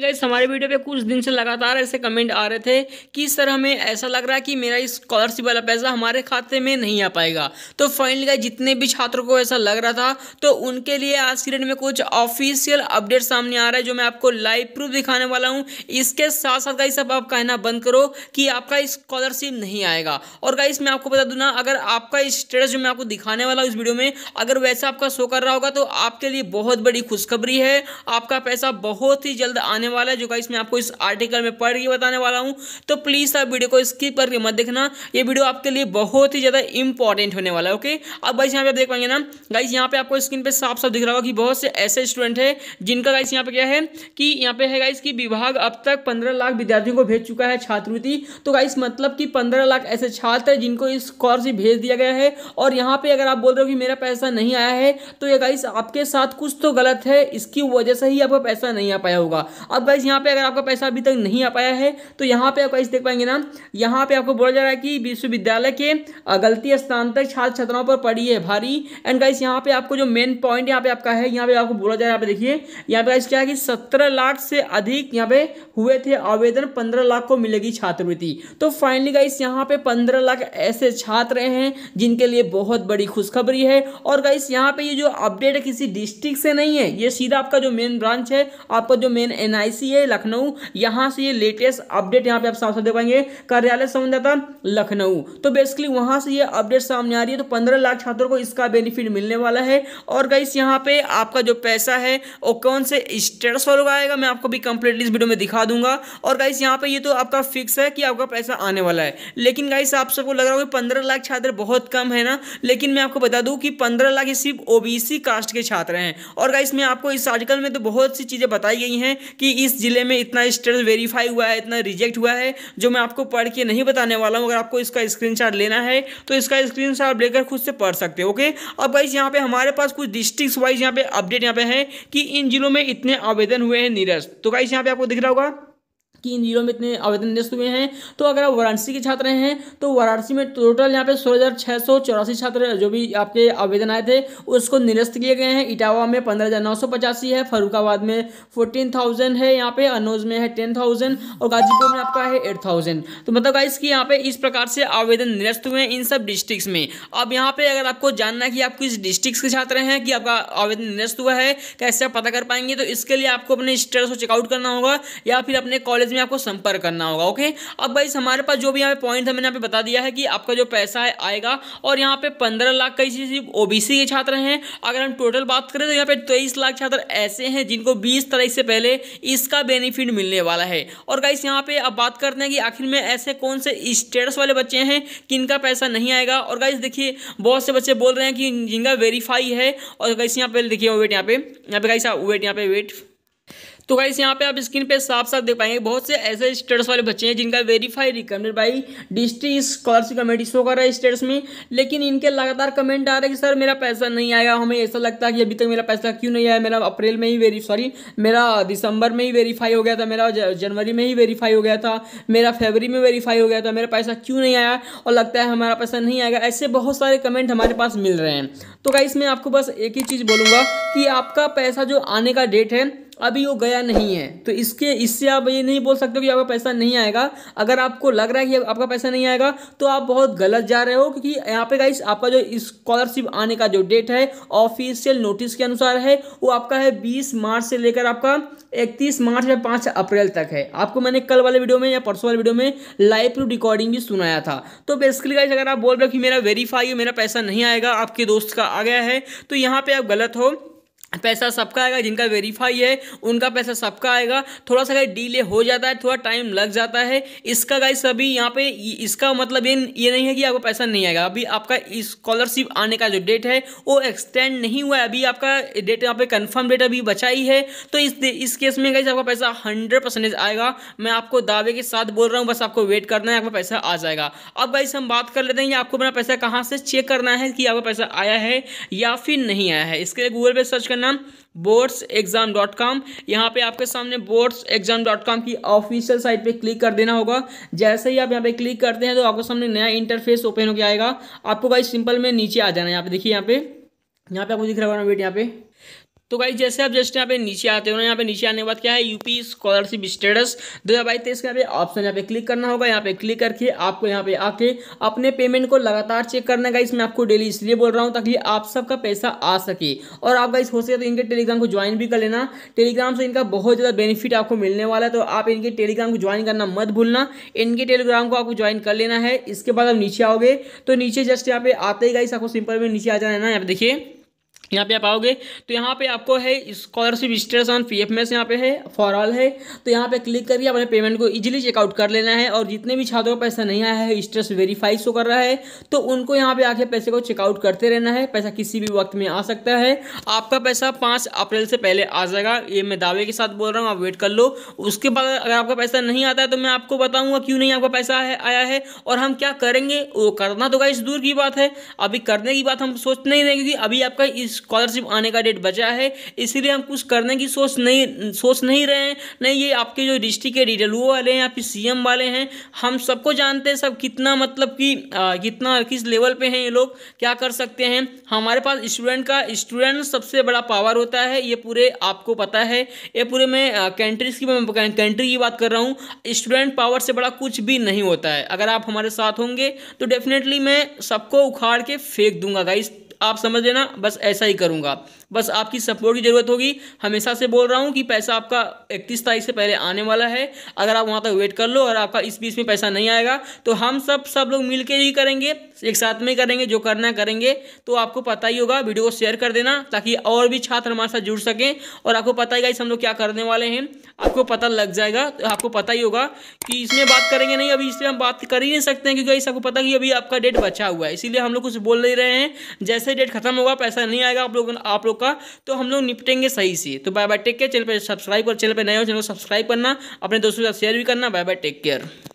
guys हमारे video पे कुछ दिन से लगातार ऐसे कमेंट आ रहे थे कि सर हमें ऐसा लग रहा है कि मेरा इस स्कॉलरशिप वाला पैसा हमारे खाते में नहीं आ पाएगा तो फाइनली गाइस जितने भी छात्रों को ऐसा लग रहा था तो उनके लिए आज की डेट में कुछ ऑफिशियल अपडेट सामने आ रहा है जो मैं आपको लाइव प्रूफ दिखाने वाला हूँ इसके साथ साथ गाइस अब आप कहना बंद करो कि आपका स्कॉलरशिप नहीं आएगा और गाइस मैं आपको बता दूँ ना अगर आपका स्टेटस जो मैं आपको दिखाने वाला हूँ इस वीडियो में अगर वैसा आपका शो कर रहा होगा तो आपके लिए बहुत बड़ी खुशखबरी है आपका पैसा बहुत ही जल्द आने होने वाला है जो गाइस मैं आपको इस आर्टिकल में पढ़ के बताने वाला हूँ तो प्लीज़ आप वीडियो को स्किप करके मत देखना ये वीडियो आपके लिए बहुत ही ज़्यादा इंपॉर्टेंट होने वाला है ओके अब गाइस यहाँ पे आप देख पाएंगे ना गाइस यहाँ पे आपको स्क्रीन पर साफ साफ दिख रहा होगा कि बहुत से ऐसे स्टूडेंट है जिनका गाइस यहाँ पे क्या है कि यहाँ पे है गाइस की विभाग अब तक पंद्रह लाख विद्यार्थियों को भेज चुका है छात्रवृत्ति तो गाइस मतलब कि पंद्रह लाख ऐसे छात्र है जिनको इस स्कॉलरशिप भेज दिया गया है और यहाँ पे अगर आप बोल रहे हो कि मेरा पैसा नहीं आया है तो ये गाइस आपके साथ कुछ तो गलत है इसकी वजह से ही आपका पैसा नहीं आ पाया होगा अब गाइस यहाँ पे अगर आपका पैसा अभी तक नहीं आ पाया है तो यहाँ पे आप गाइस देख पाएंगे ना यहाँ पे आपको बोला जा रहा है कि विश्वविद्यालय के गलती स्थान तक छात्र छात्राओं पर पड़ी है भारी एंड गाइस यहाँ पे आपको जो मेन पॉइंट यहाँ पे आपका है यहाँ पे आपको बोला जा रहा है यहाँ पे देखिए यहाँ पे गाइस क्या है कि सत्रह लाख से अधिक यहाँ पे हुए थे आवेदन पंद्रह लाख को मिलेगी छात्रवृत्ति तो फाइनली गाइस यहाँ पे पंद्रह लाख ऐसे छात्र हैं जिनके लिए बहुत बड़ी खुशखबरी है और गाइस यहाँ पे ये जो अपडेट है किसी डिस्ट्रिक्ट से नहीं है ये सीधा आपका जो मेन ब्रांच है आपका जो मेन एन एनआईसी है लखनऊ यहां से ये लेटेस्ट अपडेट यहां पे आप सामने दे पाएंगे कार्यालय संवाददाता लखनऊ तो बेसिकली वहां से ये अपडेट सामने आ रही है तो पंद्रह लाख छात्रों को इसका बेनिफिट मिलने वाला है और गाइस यहाँ पे आपका जो पैसा है वो कौन से स्टेटस पर आएगा मैं आपको भी कंप्लीटली इस वीडियो में दिखा दूंगा और गाइस यहाँ पे ये तो आपका फिक्स है कि आपका पैसा आने वाला है लेकिन गाइस आप सबको लग रहा होगा पंद्रह लाख छात्र बहुत कम है ना लेकिन मैं आपको बता दूं कि पंद्रह लाख सिर्फ ओबीसी कास्ट के छात्र हैं और गाइस मैं आपको इस आर्टिकल में तो बहुत सी चीज़ें बताई गई हैं कि कि इस ज़िले में इतना स्टेट वेरीफाई हुआ है इतना रिजेक्ट हुआ है जो मैं आपको पढ़ के नहीं बताने वाला हूँ अगर आपको इसका स्क्रीनशॉट लेना है तो इसका स्क्रीनशॉट लेकर खुद से पढ़ सकते हो ओके अब वाइज यहाँ पे हमारे पास कुछ डिस्ट्रिक्ट वाइज यहाँ पे अपडेट यहाँ पे है कि इन जिलों में इतने आवेदन हुए हैं निरस्त तो गाइस यहाँ पे आपको दिख रहा होगा कि इन जिलों में इतने आवेदन निरस्त हुए हैं तो अगर आप वाराणसी के छात्र हैं तो वाराणसी में टोटल यहाँ पे सोलह हज़ार सौ चौरासी छात्र जो भी आपके आवेदन आए थे उसको निरस्त किए गए हैं इटावा में पंद्रह हज़ार नौ सौ पचासी है फरुखाबाद में फोर्टीन थाउजेंड है यहाँ पे अनोज में है टेन थाउजेंड और गाजीपुर में आपका है एट थाउजेंड तो मतलब गाइस की यहाँ पे इस प्रकार से आवेदन निरस्त हुए हैं इन सब डिस्ट्रिक्स में अब यहाँ पे अगर आपको जानना है कि आप किस डिस्ट्रिक्स के छात्र हैं कि आपका आवेदन निरस्त हुआ है कैसे आप पता कर पाएंगे तो इसके लिए आपको अपने स्टेटस को चेकआउट करना होगा या फिर अपने कॉलेज में में आपको संपर्क करना होगा ओके अब भाई हमारे पास जो भी यहाँ पे पॉइंट है मैंने यहाँ पे बता दिया है कि आपका जो पैसा है आएगा और यहाँ पे पंद्रह लाख कई सिर्फ ओबीसी के छात्र हैं अगर हम टोटल बात करें तो यहाँ पे तेईस लाख छात्र ऐसे हैं जिनको बीस तारीख से पहले इसका बेनिफिट मिलने वाला है और गाइस यहाँ पे अब बात करते हैं कि आखिर में ऐसे कौन से स्टेटस वाले बच्चे हैं किनका पैसा नहीं आएगा और गाइस देखिए बहुत से बच्चे बोल रहे हैं कि जिनका वेरीफाई है और गाइस यहाँ पे देखिए वेट यहाँ पे यहाँ पे गाइस वेट यहाँ पे वेट तो गाइस यहाँ पे आप स्क्रीन पे साफ साफ देख पाएंगे बहुत से ऐसे स्टेटस वाले बच्चे हैं जिनका verify recommended by district scholarship committee show कर रहा है स्टेटस में लेकिन इनके लगातार कमेंट आ रहे हैं कि सर मेरा पैसा नहीं आया हमें ऐसा लगता है कि अभी तक मेरा पैसा क्यों नहीं आया मेरा अप्रैल में ही वेरी सॉरी मेरा दिसंबर में ही वेरीफाई हो गया था मेरा जनवरी में ही वेरीफाई हो गया था मेरा फेबरी में वेरीफाई हो गया था मेरा पैसा क्यों नहीं आया और लगता है हमारा पैसा नहीं आएगा ऐसे बहुत सारे कमेंट हमारे पास मिल रहे हैं तो गाइस मैं आपको बस एक ही चीज़ बोलूँगा कि आपका पैसा जो आने का डेट है अभी वो गया नहीं है तो इसके इससे आप ये नहीं बोल सकते कि आपका पैसा नहीं आएगा अगर आपको लग रहा है कि आपका पैसा नहीं आएगा तो आप बहुत गलत जा रहे हो क्योंकि यहाँ पे गाइस आपका जो स्कॉलरशिप आने का जो डेट है ऑफिशियल नोटिस के अनुसार है वो आपका है बीस मार्च से लेकर आपका इकतीस मार्च या पाँच अप्रैल तक है आपको मैंने कल वाले वीडियो में या परसों वाले वीडियो में लाइव प्रूफ रिकॉर्डिंग भी सुनाया था तो बेसिकली गाइस अगर आप बोल रहे हो कि मेरा वेरीफाई मेरा पैसा नहीं आएगा आपके दोस्त का आ गया है तो यहाँ पर आप गलत हो पैसा सबका आएगा जिनका वेरीफाई है उनका पैसा सबका आएगा थोड़ा सा गाइस डिले हो जाता है थोड़ा टाइम लग जाता है इसका गाइस अभी यहाँ पे इसका मतलब ये ये नहीं है कि आपको पैसा नहीं आएगा अभी आपका स्कॉलरशिप आने का जो डेट है वो एक्सटेंड नहीं हुआ है अभी आपका डेट यहाँ पे कंफर्म डेट अभी बचा ही है तो इस इस केस में गाइस आपका पैसा हंड्रेड परसेंटेज आएगा मैं आपको दावे के साथ बोल रहा हूँ बस आपको वेट करना है आपका पैसा आ जाएगा अब गाइस हम बात कर लेते हैं आपको अपना पैसा कहाँ से चेक करना है कि आपका पैसा आया है या फिर नहीं आया है इसके लिए गूगल पे सर्च करना करना बोर्ड्स एग्जाम डॉट कॉम यहाँ पर आपके सामने बोर्ड्स एग्जाम डॉट कॉम की ऑफिशियल साइट पे क्लिक कर देना होगा जैसे ही आप यहाँ पे क्लिक करते हैं तो आपके सामने नया इंटरफेस ओपन होकर आएगा आपको भाई सिंपल में नीचे आ जाना है यहाँ पे देखिए यहाँ पे यहाँ पे आपको दिख रहा होगा वेट यहाँ पे तो भाई जैसे आप जस्ट यहाँ पे नीचे आते हो यहाँ पे नीचे आने के बाद क्या है यूपी स्कॉलरशिप स्टेटस दो हज़ार बाईस तेईस तो का यहाँ पे ऑप्शन यहाँ पे क्लिक करना होगा यहाँ पे क्लिक करके आपको यहाँ पे आके अपने पेमेंट को लगातार चेक करना गाइस मैं आपको डेली इसलिए बोल रहा हूँ ताकि आप सबका पैसा आ सके और आप गाइस हो सके तो इनके टेलीग्राम को ज्वाइन भी कर लेना टेलीग्राम से इनका बहुत ज़्यादा बेनिफिट आपको मिलने वाला है तो आप इनके टेलीग्राम को ज्वाइन करना मत भूलना इनके टेलीग्राम को आपको ज्वाइन कर लेना है इसके बाद आप नीचे आओगे तो नीचे जस्ट यहाँ पे आते ही गाइस आपको सिंपल में नीचे आ जाना है ना यहाँ पे देखिए यहाँ पे आप आओगे तो यहाँ पे आपको है स्कॉलरशिप ऑन पी एफ में यहाँ पे है फॉर ऑल है तो यहाँ पे क्लिक करके अपने पेमेंट को इजीली चेकआउट कर लेना है और जितने भी छात्रों का पैसा नहीं आया है स्ट्रेस वेरीफाई शो कर रहा है तो उनको यहाँ पे आके पैसे को चेकआउट करते रहना है पैसा किसी भी वक्त में आ सकता है आपका पैसा पाँच अप्रैल से पहले आ जाएगा ये मैं दावे के साथ बोल रहा हूँ आप वेट कर लो उसके बाद अगर आपका पैसा नहीं आता है तो मैं आपको बताऊँगा क्यों नहीं आपका पैसा आया है और हम क्या करेंगे वो करना तो इस दूर की बात है अभी करने की बात हम सोच नहीं रहे क्योंकि अभी आपका इस स्कॉलरशिप आने का डेट बचा है इसीलिए हम कुछ करने की सोच नहीं सोच नहीं रहे हैं नहीं ये आपके जो डिस्ट्रिक्ट के डीडब्ल्यू वाले हैं फिर सी वाले हैं हम सबको जानते हैं सब कितना मतलब कि कितना किस लेवल पर हैं ये लोग क्या कर सकते हैं हमारे पास स्टूडेंट का स्टूडेंट सबसे बड़ा पावर होता है ये पूरे आपको पता है ये पूरे मैं कंट्रीज़ की मैं कंट्री की बात कर रहा हूँ स्टूडेंट पावर से बड़ा कुछ भी नहीं होता है अगर आप हमारे साथ होंगे तो डेफिनेटली मैं सबको उखाड़ के फेंक दूंगा गाइस आप समझ लेना बस ऐसा ही करूँगा बस आपकी सपोर्ट की ज़रूरत होगी हमेशा से बोल रहा हूँ कि पैसा आपका इकतीस तारीख से पहले आने वाला है अगर आप वहाँ तक वेट कर लो और आपका इस बीच में पैसा नहीं आएगा तो हम सब सब लोग मिल के ही करेंगे एक साथ में करेंगे जो करना करेंगे तो आपको पता ही होगा वीडियो को शेयर कर देना ताकि और भी छात्र हमारे साथ जुड़ सकें और आपको पता ही इस हम लोग क्या करने वाले हैं आपको पता लग जाएगा तो आपको पता ही होगा कि इसमें बात करेंगे नहीं अभी इसलिए हम बात कर ही नहीं सकते हैं क्योंकि आपको पता कि अभी आपका डेट बचा हुआ है इसीलिए हम लोग कुछ बोल नहीं रहे हैं जैसे जैसे डेट खत्म होगा पैसा नहीं आएगा आप लोग आप लोग का तो हम लोग निपटेंगे सही से तो bye bye take care channel पर सब्सक्राइब और चैनल पर नए हो चैनल को सब्सक्राइब करना अपने दोस्तों के साथ शेयर भी करना बाय बाय टेक केयर